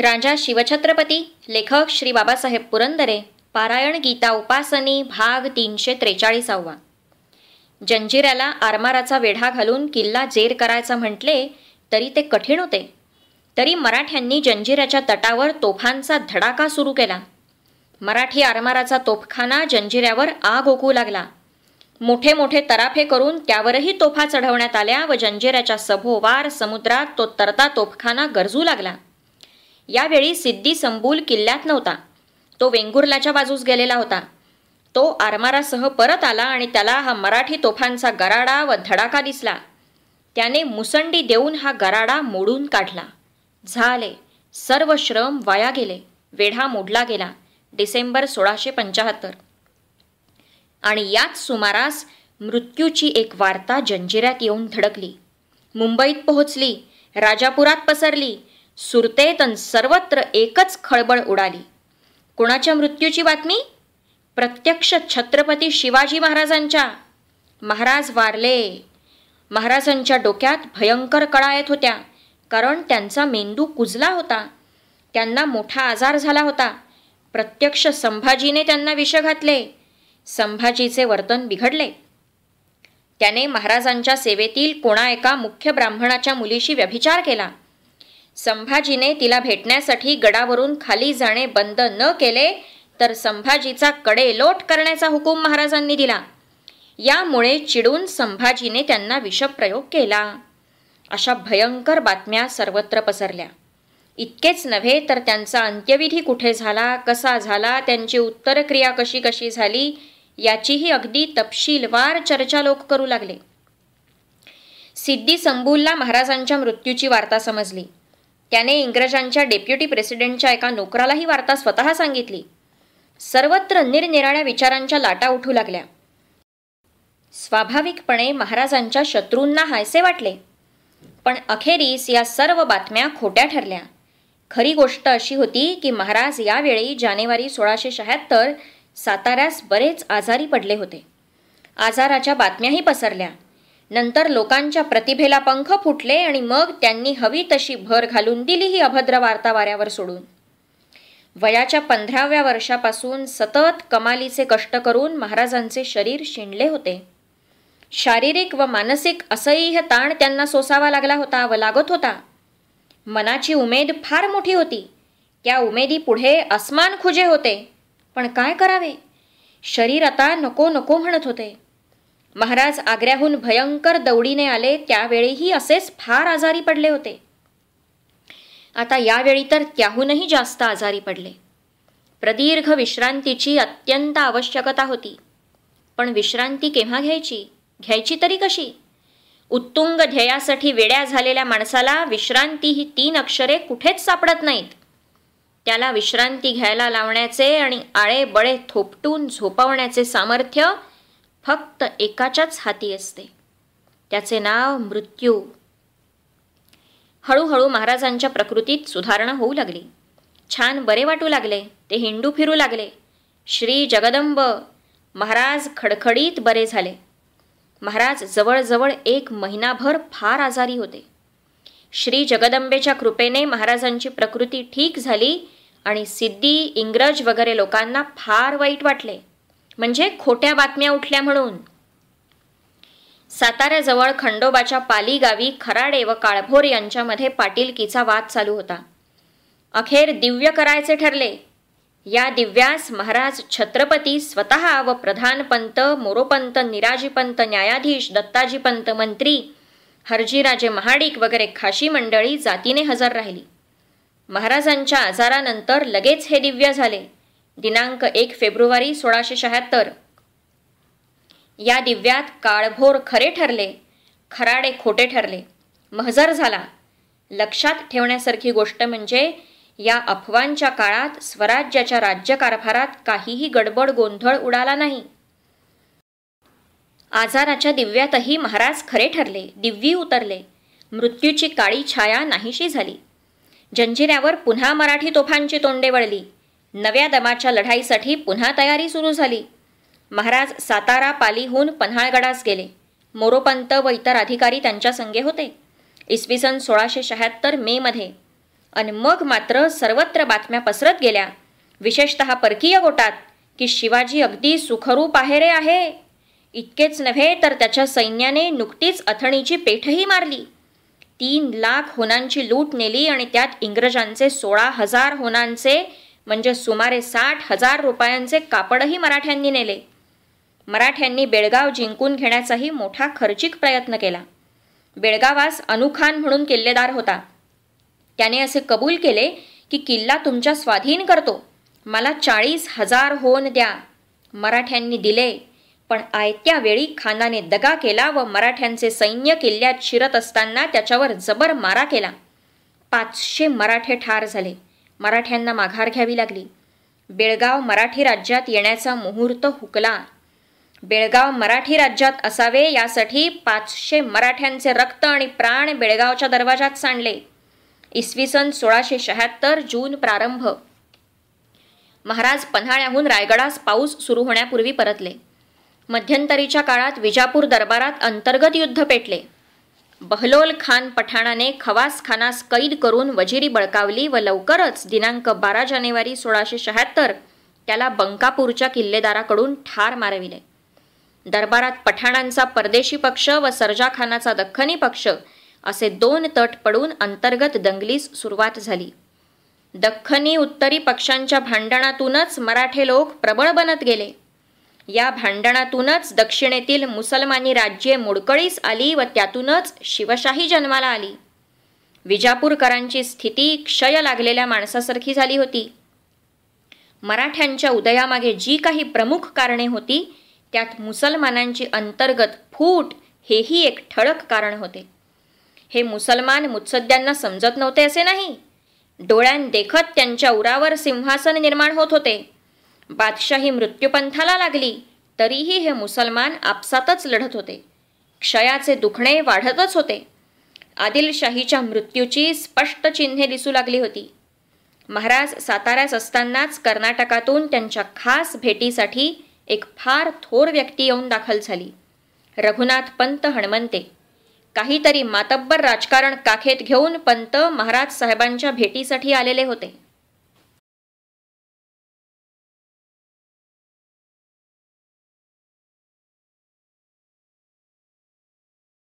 राजा शिवछत्रपती लेखक श्री बाबासाहेब पुरंदरे पारायण गीता उपासनी भाग तीनशे त्रेचाळीसावा जंजिऱ्याला आरमाराचा वेढा घालून किल्ला जेर करायचा म्हटले तरी ते कठीण होते तरी मराठ्यांनी जंजिऱ्याच्या तटावर तोफांचा धडाका सुरू केला मराठी आरमाराचा तोफखाना जंजिऱ्यावर आग ओकू लागला मोठे मोठे तराफे करून त्यावरही तोफा चढवण्यात आल्या व जंजिऱ्याच्या सभोवार समुद्रात तो तरता तोफखाना गरजू लागला यावेळी सिद्धी संबूल किल्ल्यात नव्हता तो वेंगुर्लाच्या बाजूस गेलेला होता तो आरमारासह परत आला आणि त्याला हा मराठी तोफांचा गराडा व धडाका दिसला त्याने मुसंडी देऊन हा गराडा मोडून काढला झाले सर्व श्रम वाया गेले वेढा मोडला गेला डिसेंबर सोळाशे पंचाहत्तर आणि याच सुमारास मृत्यूची एक वार्ता जंजिऱ्यात येऊन धडकली मुंबईत पोहोचली राजापुरात पसरली सुरतेतन सर्वत्र एकच खळबळ उडाली कोणाच्या मृत्यूची बातमी प्रत्यक्ष छत्रपती शिवाजी महाराजांच्या महाराज वारले महाराजांच्या डोक्यात भयंकर कळा येत होत्या कारण त्यांचा मेंदू कुजला होता त्यांना मोठा आजार झाला होता प्रत्यक्ष संभाजीने त्यांना विष घातले संभाजीचे वर्तन बिघडले त्याने महाराजांच्या सेवेतील कोणा एका मुख्य ब्राह्मणाच्या मुलीशी व्यभिचार केला संभाजीने तिला भेटण्यासाठी गडावरून खाली जाणे बंद न केले तर संभाजीचा कडे लोट करण्याचा हुकूम महाराजांनी दिला यामुळे चिडून संभाजीने त्यांना विषप्रयोग केला अशा भयंकर बातम्या सर्वत्र पसरल्या इतकेच नव्हे तर त्यांचा अंत्यविधी कुठे झाला कसा झाला त्यांची उत्तरक्रिया कशी कशी झाली याचीही अगदी तपशीलवार चर्चा लोक करू लागले सिद्धी संबूलला महाराजांच्या मृत्यूची वार्ता समजली त्याने इंग्रजांच्या डेप्युटी प्रेसिडेंटच्या एका नोकराला ही वार्ता स्वतः सांगितली सर्वत्र निरनिराळ्या विचारांच्या लाटा उठू लागल्या स्वाभाविकपणे महाराजांच्या शत्रूंना हायसे वाटले पण अखेरीस या सर्व बातम्या खोट्या ठरल्या खरी गोष्ट अशी होती की महाराज यावेळी जानेवारी सोळाशे शहात्तर साताऱ्यास बरेच आजारी पडले होते आजाराच्या बातम्याही पसरल्या नंतर लोकांच्या प्रतिभेला पंख फुटले आणि मग त्यांनी हवी तशी भर घालून दिली ही अभद्र वार्ता वाऱ्यावर सोडून वयाच्या पंधराव्या वर्षापासून सतत कमालीचे कष्ट करून महाराजांचे शरीर शिणले होते शारीरिक व मानसिक असह्य ताण त्यांना सोसावा लागला होता व लागत होता मनाची उमेद फार मोठी होती त्या उमेदी पुढे अस्मान खुजे होते पण काय करावे शरीर आता नको नको म्हणत होते महाराज आग्र्याहून भयंकर दौडीने आले त्यावेळीही असेच फार आजारी पडले होते आता यावेळी तर त्याहूनही जास्त आजारी पडले प्रदीर्घ विश्रांतीची अत्यंत आवश्यकता होती पण विश्रांती केव्हा घ्यायची घ्यायची तरी कशी उत्तुंग ध्येयासाठी वेड्या झालेल्या माणसाला विश्रांती ही तीन अक्षरे कुठेच सापडत नाहीत त्याला विश्रांती घ्यायला लावण्याचे आणि आळेबळे थोपटून झोपवण्याचे सामर्थ्य फक्त एकाच्याच हाती असते त्याचे नाव मृत्यू हळूहळू महाराजांच्या प्रकृतीत सुधारणा होऊ लागली छान बरे वाटू लागले ते हिंडू फिरू लागले श्री जगदंब महाराज खडखडीत बरे झाले महाराज जवळजवळ एक महिनाभर फार आजारी होते श्री जगदंबेच्या कृपेने महाराजांची प्रकृती ठीक झाली आणि सिद्धी इंग्रज वगैरे लोकांना फार वाईट वाटले म्हणजे खोट्या बातम्या उठल्या म्हणून साताऱ्याजवळ खंडोबाच्या पाली गावी खराडे व काळभोर यांच्यामध्ये पाटीलकीचा वाद चालू होता अखेर दिव्य करायचे ठरले या दिव्यास महाराज छत्रपती स्वतः व प्रधानपंत मोरोपंत निराजीपंत न्यायाधीश दत्ताजीपंत मंत्री हरजीराजे महाडिक वगैरे खाशी मंडळी जातीने हजर राहिली महाराजांच्या आजारानंतर लगेच हे दिव्य झाले दिनांक एक फेब्रुवारी सोळाशे शहात्तर या दिव्यात काळभोर खरे ठरले खराडे खोटे ठरले महजर झाला लक्षात ठेवण्यासारखी गोष्ट म्हणजे या अफवांच्या काळात स्वराज्याच्या राज्यकारभारात काहीही गडबड गोंधळ उडाला नाही आजाराच्या दिव्यातही महाराज खरे ठरले दिव्यी उतरले मृत्यूची काळी छाया नाहीशी झाली जंजिऱ्यावर पुन्हा मराठी तोफांची तोंडे वळली नव्या दमाच्या लढाईसाठी पुन्हा तयारी सुरू झाली महाराज सातारा पालीहून पन्हाळगडास गेले मोरोपंत व इतर अधिकारी त्यांच्या संगे होते इसवी सन सोळाशे शहात्तर मेमध्ये आणि मग मात्र सर्वत्र बातम्या पसरत गेल्या विशेषत परकीय गोटात की शिवाजी अगदी सुखरू पाहेरे आहे इतकेच नव्हे तर त्याच्या सैन्याने नुकतीच अथणीची पेठही मारली तीन लाख होनांची लूट नेली आणि त्यात इंग्रजांचे सोळा हजार होनांचे म्हणजे सुमारे साठ हजार रुपयांचे कापडही मराठ्यांनी नेले मराठ्यांनी बेळगाव जिंकून घेण्याचाही मोठा खर्चिक प्रयत्न केला बेळगावास अनुखान म्हणून किल्लेदार होता त्याने असे कबूल केले की किल्ला तुमच्या स्वाधीन करतो मला चाळीस हजार होऊन द्या मराठ्यांनी दिले पण आयत्या वेळी खानाने दगा केला व मराठ्यांचे सैन्य किल्ल्यात शिरत असताना त्याच्यावर जबर मारा केला पाचशे मराठे ठार झाले मराठ्यांना माघार घ्यावी लागली बेळगाव मराठी राज्यात येण्याचा मुहूर्त हुकला बेळगाव मराठी राज्यात असावे यासाठी पाचशे मराठ्यांचे रक्त आणि प्राण बेळगावच्या दरवाजात सांडले इसवी सन सोळाशे शहात्तर जून प्रारंभ महाराज पन्हाळ्याहून रायगडास पाऊस सुरू होण्यापूर्वी परतले मध्यंतरीच्या काळात विजापूर दरबारात अंतर्गत युद्ध पेटले बहलोल खान पठाणाने खवास खानास कैद करून वजिरी बळकावली व लवकरच दिनांक बारा जानेवारी सोळाशे शहात्तर त्याला बंकापूरच्या किल्लेदाराकडून ठार मारविले दरबारात पठाणांचा परदेशी पक्ष व सरजाखानाचा दख्खनी पक्ष असे दोन तट पडून अंतर्गत दंगलीस सुरुवात झाली दख्खनी उत्तरी पक्षांच्या भांडणातूनच मराठे लोक प्रबळ बनत गेले या भांडणातूनच दक्षिणेतील मुसलमानी राज्ये मोडकळीस आली व त्यातूनच शिवशाही जन्माला आली विजापूरकरांची स्थिती क्षय लागलेल्या माणसासारखी झाली होती मराठ्यांच्या उदयामागे जी काही प्रमुख कारणे होती त्यात मुसलमानांची अंतर्गत फूट हेही एक ठळक कारण होते हे मुसलमान मुत्सद्यांना समजत नव्हते असे नाही डोळ्यांदेखत त्यांच्या उरावर सिंहासन निर्माण होत होते बादशाही मृत्यूपंथाला लागली तरीही हे मुसलमान आपसातच लढत होते क्षयाचे दुखणे वाढतच होते आदिलशाहीच्या मृत्यूची स्पष्ट चिन्हे दिसू लागली होती महाराज साताऱ्यास असतानाच कर्नाटकातून त्यांच्या खास भेटीसाठी एक फार थोर व्यक्ती येऊन दाखल झाली रघुनाथ पंत हणमंते काहीतरी मातब्बर राजकारण काखेत घेऊन पंत महाराज साहेबांच्या भेटीसाठी आलेले होते